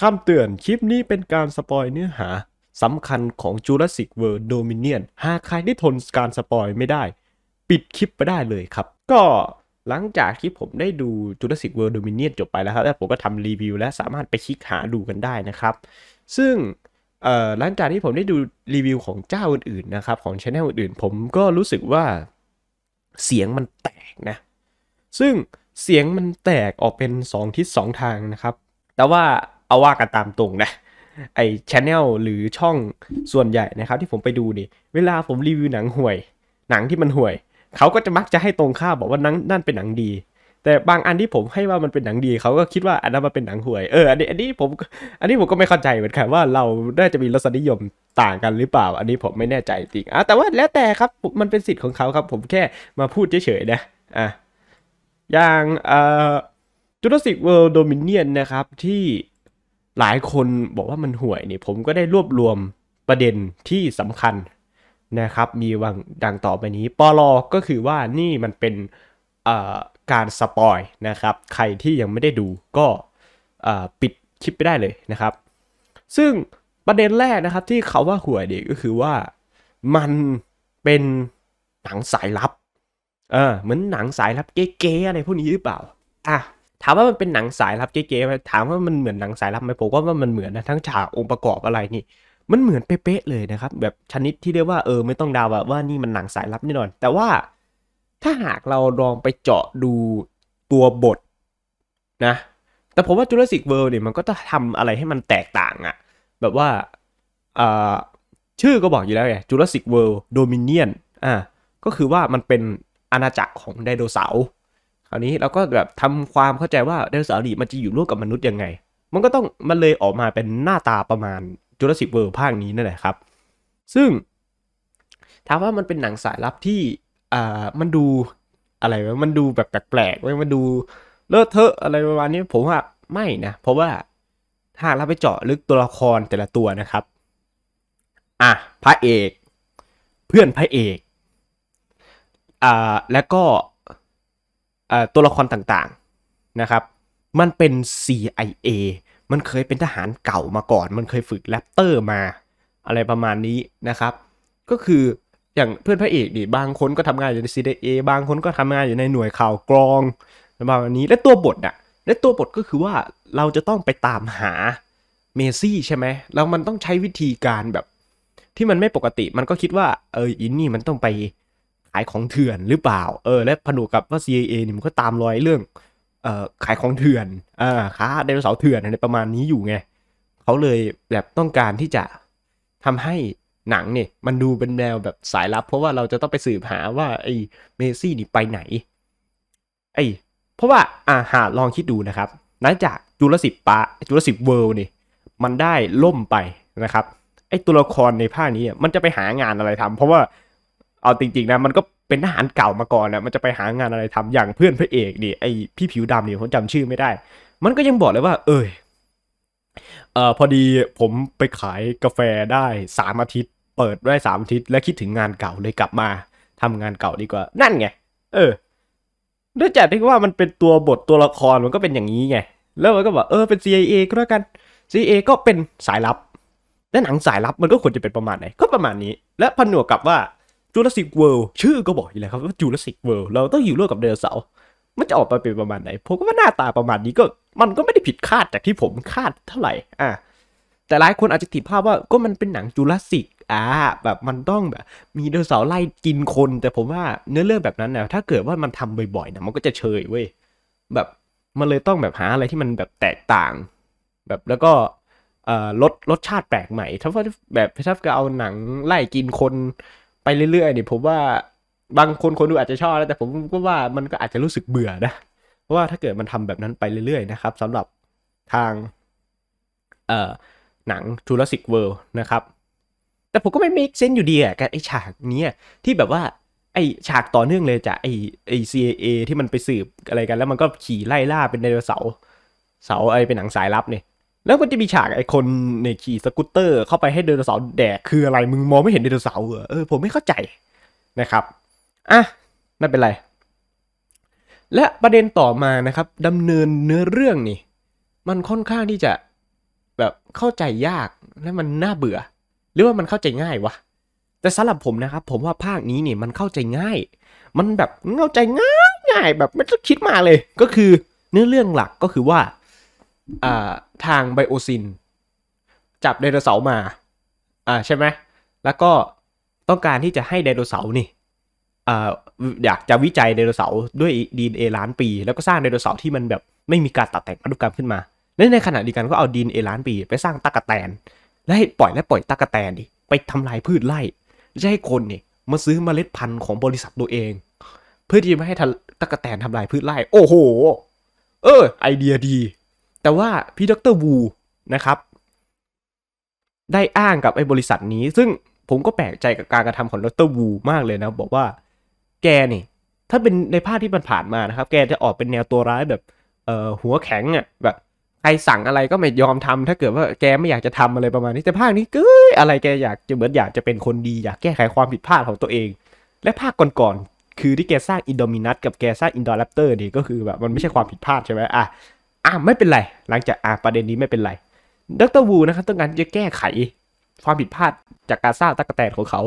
คำเตือนคลิปนี้เป็นการสปอยเนื้อหาสำคัญของ Jurassic World Dominion หากใครที่ทนการสปอยไม่ได้ ปิดคลิปไปได้เลยครับ ก็หลังจากที่ผมได้ดู Jurassic World Dominion จบไปแล้วครับ แล้วผมก็ทำรีวิวและสามารถไปคลิกหาดูกันได้นะครับ ซึ่งหลังจากที่ผมได้ดูรีวิวของเจ้าอื่นๆนะครับ ของช anel อื่นๆ ผมก็รู้สึกว่าเสียงมันแตกนะซึ่งเสียงมันแตกออกเป็น2ทิศ2ทางนะครับ แต่ว่าเอาว่ากันตามตรงนะ ไอชแนลหรือช่องส่วนใหญ่นะครับ ที่ผมไปดูนี่เวลาผมรีวิวหนังห่วย หนังที่มันห่วยเขาก็จะมักจะให้ตรงค่าบอกว่านั่นนั่นเป็นหนังดี แต่บางอันที่ผมให้ว่ามันเป็นหนังดีเขาก็คิดว่าอันนั้นมันเป็นหนังห่วยเอออันนี้อันนี้ผมอันนี้ผมก็ไม่เข้าใจเหมือนกันว่าเราน่าจะมีรสนิยมต่างกันหรือเปล่า อันนี้ผมไม่แน่ใจจริงอ่ะแต่ว่าแล้วแต่ครับมันเป็นสิทธิ์ของเขาครับ ผมแค่มาพูดเฉยๆนะอ่ะอย่างเอ่อ j u r สิกเวิลด์โดมิเนียนนะครับที่หลายคนบอกว่ามันห่วยนี่ผมก็ได้รวบรวมประเด็นที่สำคัญนะครับ มีวังดังต่อไปนี้ ปลอก็คือว่านี่มันเป็นการสปอยนะครับ ใครที่ยังไม่ได้ดูก็ปิดคลิปไปได้เลยนะครับ ซึ่งประเด็นแรกนะครับ ที่เขาว่าห่วยเด็กก็คือว่ามันเป็นหนังสายลับเออเหมือนหนังสายลับเก๊ๆอะไรพวกนี้หรือเปล่า อ่ะถามว่ามันเป็นหนังสายลับเก๋ๆไหมถามว่ามันเหมือนหนังสายลับไหมผมว่ามันเหมือนนะทั้งฉากองค์ประกอบอะไรนี่ มันเหมือนเป๊ะเลยนะครับแบบชนิดที่เรียกว่าเออไม่ต้องดาวแบบว่านี่มันหนังสายลับแน่นอน แต่ว่าถ้าหากเราลองไปเจาะดูตัวบทนะแต่ผมว่าจูลสิกเวิลด์เนี่ยมันก็จะทำอะไรให้มันแตกต่างอะแบบว่าชื่อก็บอกอยู่แล้วไงจูลสิกเวิลด์โดมิเนียนอ่าก็คือว่ามันเป็นอาณาจักรของไดโนเสาร์คราวนี้เราก็แบบทำความเข้าใจว่า ไดโนเสาร์ดมันจะอยู่ร่วมกับมนุษย์ยังไง มันก็ต้องมันเลยออกมาเป็นหน้าตาประมาณจูลาสิกเวอร์ภาคนี้นั่นแหละครับ ซึ่ง ถามว่ามันเป็นหนังสายลับที่อ่ามันดู อะไรมันดูแบบแปลกๆไมันดู เลอะเทอะอะไรประมาณนี้ ผมว่าไม่นะ เพราะว่าถ้าเราไปเจาะลึกตัวละครแต่ละตัวนะครับอ่ะพระเอกเพื่อนพระเอกอ่าแล้วก็ตัวละครต่างๆนะครับ มันเป็น CIA มันเคยเป็นทหารเก่ามาก่อน มันเคยฝึกแรปเตอร์มาอะไรประมาณนี้นะครับ ก็คืออย่างเพื่อนพระเอกดิบางคนก็ทำงานอยู่ใน CIA บางคนก็ทำงานอยู่ในหน่วยข่าวกรองประมาณนี้และตัวบทอะและตัวบทก็คือว่าเราจะต้องไปตามหาเมซี่ใช่ไหมแล้วมันต้องใช้วิธีการแบบที่มันไม่ปกติ มันก็คิดว่าเอออินนี่มันต้องไปายของเถื่อนหรือเปล่าเออและผนวกกับว่า CIA เนี่ยมันก็ตามรอยเรื่องเอ่อขายของเถื่อนอ่าค้าไดโนเสาร์เถื่อนอะไรประมาณนี้อยู่ไงเขาเลยแบบต้องการที่จะทำให้หนังเนี่ยมันดูเป็นแนวแบบสายลับ เพราะว่าเราจะต้องไปสืบหาว่าไอ้เมซี่นี่ไปไหนไอ้เพราะว่าอ่าหาลองคิดดูนะครับหลังจากจุลสิบปะจุลสิบเวิลด์นี่มันได้ล่มไปนะครับไอ้ตัวละครในภาคนี้มันจะไปหางานอะไรทำ เพราะว่าเอาจริงๆนะ มันก็เป็นทหารเก่ามาก่อนนะมันจะไปหางานอะไรทำอย่างเพื่อนพระเอกนี่ไอพี่ผิวดำนี่ผมจำชื่อไม่ได้ มันก็ยังบอกเลยว่า เอยเออพอดีผมไปขายกาแฟได้สามอาทิตย์เปิดได้สามอาทิตย์และคิดถึงงานเก่าเลยกลับมา ทำงานเก่าดีกว่านั่นไงเออด้วยจากที่ว่ามันเป็นตัวบทตัวละครมันก็เป็นอย่างนี้ไง แล้วมันก็บอกเออเป็น CIA ก็แล้วกัน CIA ก็เป็นสายลับและหนังสายลับมันก็ควรจะเป็นประมาณไหนก็ประมาณนี้ และหนวกกับว่าจูราสสิกเวิลด์ชื่อก็บอกอยู่แล้วครับว่าจูราสสิกเวิลด์เราต้องอยู่ร่วมกับไดโนเสาร์ มันจะออกมาเป็นประมาณไหน ผมก็ว่าหน้าตาประมาณนี้ก็มันก็ไม่ได้ผิดคาดจากที่ผมคาดเท่าไหร่อ่ะแต่หลายคนอาจจะติดภาพว่าก็มันเป็นหนังจูราสสิกอ่าแบบมันต้องแบบ มีไดโนเสาร์ไล่กินคน แต่ผมว่าเนื้อเรื่องแบบนั้นนะถ้าเกิดว่ามันทำบ่อยๆนะมันก็จะเชยเว้ยแบบมันเลยต้องแบบหาอะไรที่มันแบบแตกต่างแบบแล้วก็ลดรสชาติแปลกใหม่ถ้าแบบถ้าเอาหนังไล่กินคนไปเรื่อยๆเนี่ยผมว่าบางคนคนดูอาจจะชอบนะแต่ผมก็ว่ามันก็อาจจะรู้สึกเบื่อนะ เพราะว่าถ้าเกิดมันทำแบบนั้นไปเรื่อยๆ นะครับสำหรับทางเอ่อหนังทูรัสิกเวิลด์นะครับ แต่ผมก็ไม่มีเซนอยู่ดีอะกับไอฉากนี้ที่แบบว่าไอฉากต่อเนื่องเลยจาะไอไอีเอที่มันไปสืบอะไรกัน แล้วมันก็ขี่ไล่ล่าเป็นไดโนเสาร์เสาไอเป็นหนังสายลับเนี่ยแล้วมันจะมีฉากไอ้คนในขี่สกูตเตอร์ เข้าไปให้ไดโนเสาร์แดกคืออะไรมึงมองไม่เห็นไดโนเสาร์เหรอเออผมไม่เข้าใจนะครับอ่ะไม่เป็นไร และประเด็นต่อมานะครับดำเนินเนื้อเรื่องนี่ มันค่อนข้างที่จะแบบเข้าใจยากและมันน่าเบื่อ หรือว่ามันเข้าใจง่ายวะแต่สำหรับผมนะครับ ผมว่าภาคนี้เนี่ย มันเข้าใจง่าย มันแบบเข้าใจง่ายง่ายแบบไม่ต้องคิดมาเลย ก็คือเนื้อเรื่องหลักก็คือว่าทางไบโอซิน จับไดโนเสาร์มาอ่าใช่ไหม แล้วก็ต้องการที่จะให้ไดโนเสาร์นี่ออยากจะวิจัยไดโนเสาร์ด้วยดีเอล้านปี แล้วก็สร้างไดโนเสาร์ที่มันแบบไม่มีการตัดแต่งพันธุกรรมขึ้นมาและในขณะเดียวกันก็เอาดีเอล้านปีไปสร้างตะกะแตนและปล่อยและปล่อยตะกะแตนดิไปทำลายพืชไร่จะให้คนนี่มาซื้อมเมล็ดพันธุ์ของบริษัทตัวเอง เพื่อที่จะไม่ให้ตะกะแตนทำลายพืชไร่โอ้โหเออไอเดียดีแต่ว่าพี่ดรวูนะครับได้อ้างกับไอ้บริษัทนี้ ซึ่งผมก็แปลกใจกับการกระทำของดรวูมากเลยนะ บอกว่าแกนี่ถ้าเป็นในภาคที่มันผ่านมานะครับแกจะออกเป็นแนวตัวร้ายแบบเอ่อหัวแข็งอ่ะแบบใครสั่งอะไรก็ไม่ยอมทำถ้าเกิดว่าแกไม่อยากจะทำอะไรประมาณนี้แต่ภาคนี้ก็อะไรแกอยากจะเหมือนอยากจะเป็นคนดีอยากแก้ไขความผิดพลาดของตัวเอง และภาคก่อนๆคือที่แกสร้างอินโดมินัสกับแกสร้างอินดอร์แรปเตอร์นี่ก็คือแบบมันไม่ใช่ความผิดพลาดใช่ไหมอ่ะอ่ะไม่เป็นไร หลังจากอ่าประเด็นนี้ไม่เป็นไรดรวูนะครับต้องการจะแก้ไขความผิดพลาดจากการสร้างตะกแตนของเขา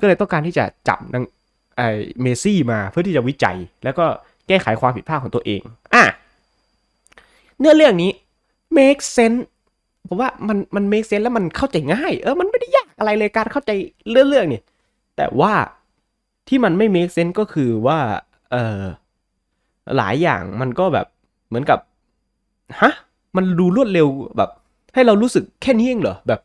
ก็เลยต้องการที่จะจับนางไอเมซี่มาเพื่อที่จะวิจัยแล้วก็แก้ไขความผิดพลาดของตัวเองอ่ะเนื้อเรื่องนี้ make sense ผมว่ามันมัน make sense แล้วมันเข้าใจง่าย เออมันไม่ได้ยากอะไรเลยการเข้าใจเรื่องเรื่องนี่แต่ว่าที่มันไม่ make sense ก็คือว่าเออหลายอย่างมันก็แบบเหมือนกับฮะ มันดูรวดเร็วแบบ ให้เรารู้สึกแค่นี้เองเหรอแบบ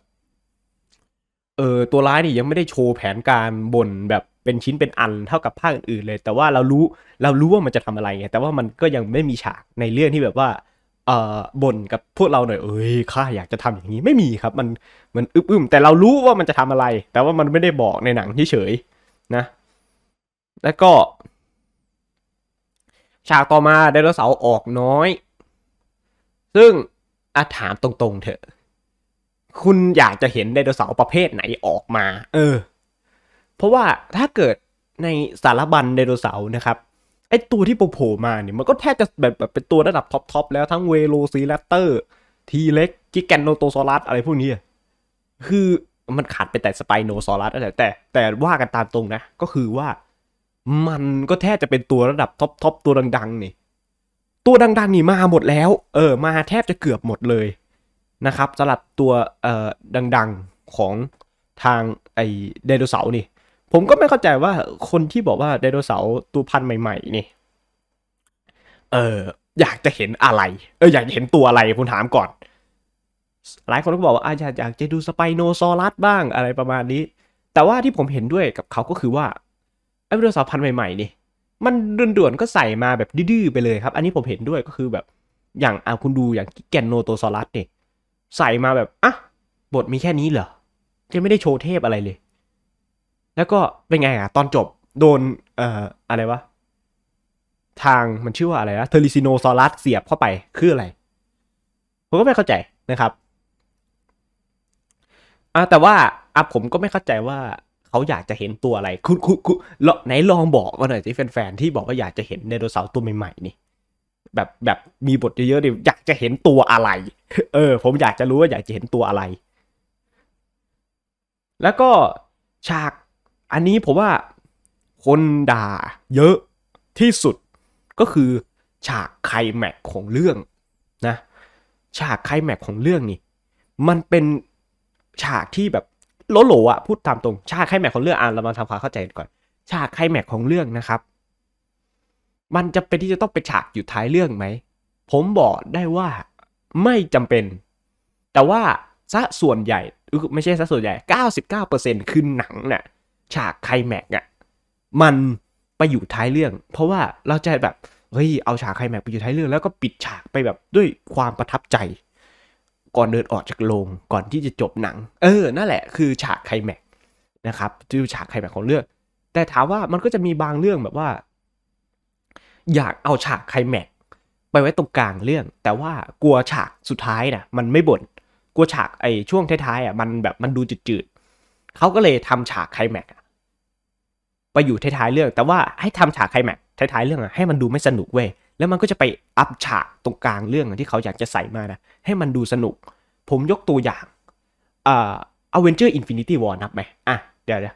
เออตัวร้ายนี่ยังไม่ได้โชว์แผนการบนแบบเป็นชิ้นเป็นอันเท่ากับภาคอื่นๆเลย แต่ว่าเรารู้เรารู้ว่ามันจะทำอะไรไงแต่ว่ามันก็ยังไม่มีฉากในเรื่องที่แบบว่าเอ่อบ่นกับพวกเราหน่อยเอ้ยข้าอยากจะทำอย่างนี้ไม่มีครับ มันมันอึบอึมแต่เรารู้ว่ามันจะทำอะไร แต่ว่ามันไม่ได้บอกในหนังเฉยๆนะ แล้วก็ฉากต่อมาไดโนเสาร์ออกน้อยซึ่งอาถามตรงๆเถอะ คุณอยากจะเห็นไดโนเสาร์ประเภทไหนออกมา เออ เพราะว่าถ้าเกิดในสารบัญไดโนเสาร์นะครับ ไอตัวที่โผล่มาเนี่ยมันก็แทบจะแบบแบบเป็นตัวระดับท็อปๆแล้วทั้งเวโรซีแรปเตอร์ ทีเล็กกิแกนโนโตซอรัสอะไรพวกนี้ คือมันขาดไปแต่สไปโนซอรัสอะไรแต่แต่ว่ากันตามตรงนะ ก็คือว่า มันก็แทบจะเป็นตัวระดับท็อปๆตัวดังๆนี่ตัวดังๆนี่มาหมดแล้ว เออ มาแทบจะเกือบหมดเลยนะครับสำหรับตัวเอ่อดังๆของทางไอไดโนเสาร์นี่ ผมก็ไม่เข้าใจว่าคนที่บอกว่าไดโนเสาร์ตัวพันธุ์ใหม่ๆนี่เอออยากจะเห็นอะไร เอออยากเห็นตัวอะไรผมถามก่อน หลายคนก็บอกว่าอาจจะอยากจะดูสไปโนซอรัสบ้างอะไรประมาณนี้แต่ว่าที่ผมเห็นด้วยกับเขาก็คือว่าไอเไดโนเสาร์พันธุ์ใหม่ๆนี่มันด่วนๆ ก็ใส่มาแบบดื้อไปเลยครับ อันนี้ผมเห็นด้วยก็คือแบบอย่างอาคุณดูอย่างแกนโนโตซอรัสเนี่ยใส่มาแบบอ่ะบทมีแค่นี้เหรอจะไม่ได้โชว์เทพอะไรเลย แล้วก็เป็นไงอ่ะตอนจบโดน เอ่ออะไรวะ ทางมันชื่อว่าอะไรนะเทอริซิโนซอรัสเสียบเข้าไปคืออะไร ผมก็ไม่เข้าใจนะครับอ่าแต่ว่าอ่ะผมก็ไม่เข้าใจว่าเขาอยากจะเห็นตัวอะไร คุณคุณคุณไหนลองบอกมาหน่อยสิแฟนๆ ที่บอกว่าอยากจะเห็นไดโนเสาร์ตัวใหม่ ๆ นี่ แบบแบบมีบทเยอะๆดิอยากจะเห็นตัวอะไร เออผมอยากจะรู้ว่าอยากจะเห็นตัวอะไร แล้วก็ฉากอันนี้ผมว่าคนด่า เยอะที่สุดก็คือฉากไคลแม็กของเรื่องนะ ฉากไคลแม็กของเรื่องนี่ มันเป็นฉากที่แบบโลโหลอ่ะพูดตามตรงฉากไข่แม็กของเรื่องอ่านเรามาทำความเข้าใจก่อน ฉากไข่แม็กของเรื่องนะครับ มันจะเป็นที่จะต้องเป็นฉากอยู่ท้ายเรื่องไหมผมบอกได้ว่าไม่จำเป็น แต่ว่าซะส่วนใหญ่ ไม่ใช่ซะส่วนใหญ่ 99%คือหนังเนี่ยฉากไคลแม็กอะมันไปอยู่ท้ายเรื่อง เพราะว่าเราจะแบบเฮ้ยเอาฉากไคลแม็กไปอยู่ท้ายเรื่อง แล้วก็ปิดฉากไปแบบด้วยความประทับใจก่อนเดินออกจากโรงก่อนที่จะจบหนังเออ นั่นแหละคือฉากไคลแม็กนะครับ คือฉากไคลแม็กของเรื่องแต่ถามว่ามันก็จะมีบางเรื่องแบบว่า อยากเอาฉากไคลแม็กไปไว้ตรงกลางเรื่อง แต่ว่ากลัวฉากสุดท้ายนะมันไม่บน่นกลัวฉากไอ้ช่วงท้ายๆอ่ะมันแบบมันดูจืดๆเขาก็เลยทำฉากไคลแม็กไปอยู่ท้ายๆเรื่องแต่ว่าให้ทำฉากไคลแม็กท้ายๆเรื่องอ่ะให้มันดูไม่สนุกเว้ยแล้วมันก็จะไปอัพฉากตรงกลางเรื่องที่เขาอยากจะใส่มานะให้มันดูสนุก ผมยกตัวอย่างอ่าอเวนเจอร์อินฟินิตี้วอร์นับไหมอ่ะเดี๋ยวเดี๋ยว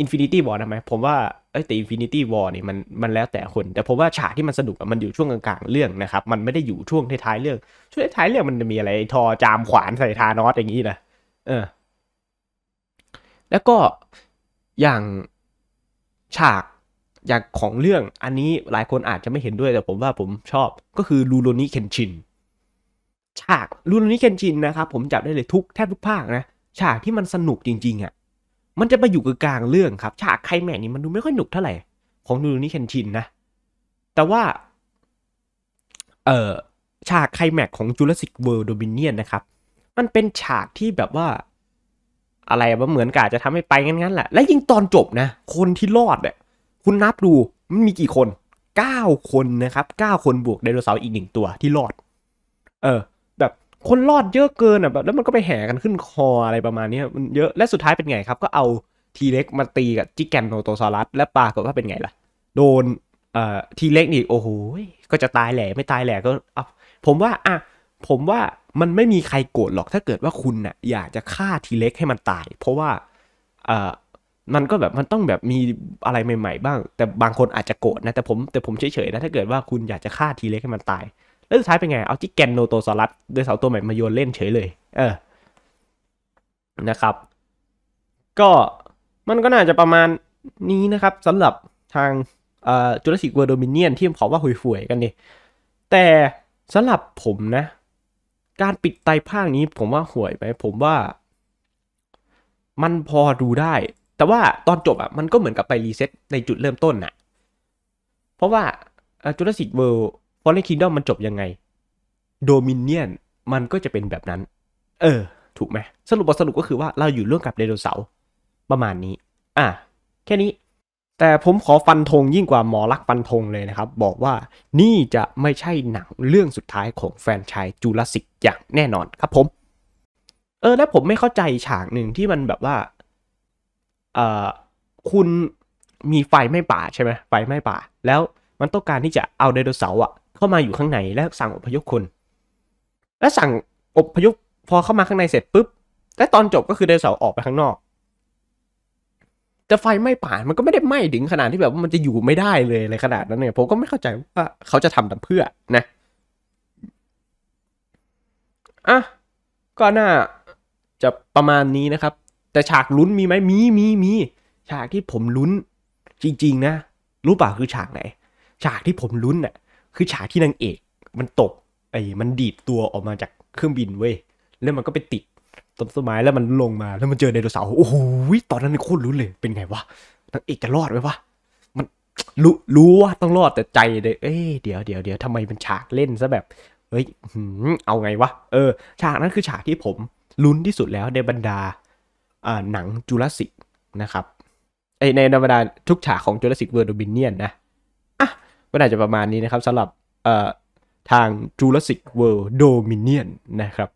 อินฟินิตี้วอร์นับไหมผมว่าเอ้แต่อินฟินิตี้วอร์นี่มันมันแล้วแต่คนแต่ผมว่าฉากที่มันสนุกมันอยู่ช่วงกลางๆเรื่องนะครับมันไม่ได้อยู่ช่วงท้ายๆเรื่อง ช่วงท้ายๆเรื่องมันจะมีอะไรทอจามขวานใส่ทานอสอย่างนี้นะเออแล้วก็อย่างฉากอย่างของเรื่องอันนี้หลายคนอาจจะไม่เห็นด้วยแต่ผมว่าผมชอบก็คือลูโรนิเคนชินฉากลูโรนิเคนชินนะครับผมจับได้เลยทุกแทบทุกภาคนะ ฉากที่มันสนุกจริง ๆอะ่ะมันจะไปอยู่กลางเรื่องครับ ฉากใครแม่นี่มันดูไม่ค่อยหนุกเท่าไหร่ ของลูโรนิเคนชินนะ แต่ว่า เอ่อ ฉากไคลแม็กของจูเลสิกเวิลด์โดมิเนียนนะครับ มันเป็นฉากที่แบบว่า อะไรมันเหมือนกาจะทำให้ไปงั้นๆแหละและยิ่งตอนจบนะ คนที่รอดเนี่ยคุณนับดูมันมีกี่คน 9 คนนะครับ 9 คนบวกไดโนเสาร์อีกหนึ่งตัวที่รอด เออ แบบคนรอดเยอะเกินอ่ะแบบ แล้วมันก็ไปแห่กันขึ้นคออะไรประมาณนี้มันเยอะและสุดท้ายเป็นไงครับก็เอาทีเล็กมาตีกับจิกแกนโนโตซอรัส และปลากฏว่าเป็นไงล่ะโดนเอ่อทีเล็กนี่โอ้โหก็จะตายแหล่ไม่ตายแหล่ก็เอาผมว่าอ่ะผมว่ามันไม่มีใครโกรธหรอกถ้าเกิดว่าคุณน่ะ อยากจะฆ่าทีเล็กให้มันตาย เพราะว่าเอ่อมันก็แบบมันต้องแบบมีอะไรใหม่ ๆ บ้าง แต่บางคนอาจจะโกรธนะ แต่ผม แต่ผมเฉยๆนะ ถ้าเกิดว่าคุณอยากจะฆ่าทีเล็กให้มันตาย แล้วสุดท้ายเป็นไง เอาจิกแกนโนโตซอรัสโดยเสาตัวใหม่มาโยนเล่นเฉยเลย เออ นะครับ ก็มันก็น่าจะประมาณนี้นะครับสำหรับทางจุลศิกเวอร์โดมิเนียน ที่เขาว่าห่วยๆกันนี่แต่สำหรับผมนะ การปิดไตภาคนี้ ผมว่าห่วยไหมผมว่ามันพอดูได้แต่ว่าตอนจบอ่ะมันก็เหมือนกับไปรีเซ็ตในจุดเริ่มต้นน่ะ เพราะว่าจุลสิ์เวิลด์ฟอร์เรนคิงดอมมันจบยังไงโดมินเนียนมันก็จะเป็นแบบนั้น เออ ถูกไหมสรุปบทสรุปก็คือว่าเราอยู่ร่วมกับไดโนเสาร์ประมาณนี้ อ่ะแค่นี้ แต่ผมขอฟันธงยิ่งกว่าหมอรักฟันธงเลยนะครับ บอกว่านี่จะไม่ใช่หนังเรื่องสุดท้ายของแฟนชายจูลสิกอย่างแน่นอนครับผม เออ และผมไม่เข้าใจฉากหนึ่งที่มันแบบว่าคุณมีไฟไม่ป่าใช่ไหมไฟไม่ป่า แล้วมันต้องการที่จะเอาไดโนเสาร์อ่ะเข้ามาอยู่ข้างในแล้วสั่งอพยพคน แล้วสั่งอบพยพพอเข้ามาข้างในเสร็จปุ๊บ แล้วตอนจบก็คือไดโนเสาร์ออกไปข้างนอก จะไฟไหม้ป่ามันก็ไม่ได้ไหม้ถึงขนาดที่แบบว่ามันจะอยู่ไม่ได้เลยอะไรขนาดนั้นเนี่ยผมก็ไม่เข้าใจว่าเขาจะทำทำเพื่อนะอ่ะก็น่าจะประมาณนี้นะครับแต่ฉากลุ้นมีไหมมีมีมี ฉากที่ผมลุ้น จริง ๆ นะ รู้ป่าคือฉากไหน ฉากที่ผมลุ้นน่ะคือฉากที่นางเอกมันตก ไอ้มันดีดตัวออกมาจากเครื่องบินเว้ย แล้วมันก็ไปติดต้นต้ไม้แล้วมันลงมาแล้วมันเจอไดโนเสาร์ โอ้โหตอนนั้นโคตรลุ้นเลย เป็นไงวะนางเอกจะรอดไหมวะ มันรู้รู้ว่าต้องรอดแต่ใจเลยเอ้ยเดี๋ยวเดี๋ยวเดี๋ยวทำไมเป็นฉากเล่นซะแบบ เฮ้ยเอาไงวะ เออ ฉากนั้นคือฉากที่ผมลุ้นที่สุดแล้วในบรรดาหนังจูเลสิกนะครับ ในธรรมดาทุกฉากของจูเลสิกเวิร์ดบินเนียนนะ อ่ะ ก็น่าจะประมาณนี้นะครับสำหรับทางจูเลสิกเวิร์ดโดมิเนียนนะครับ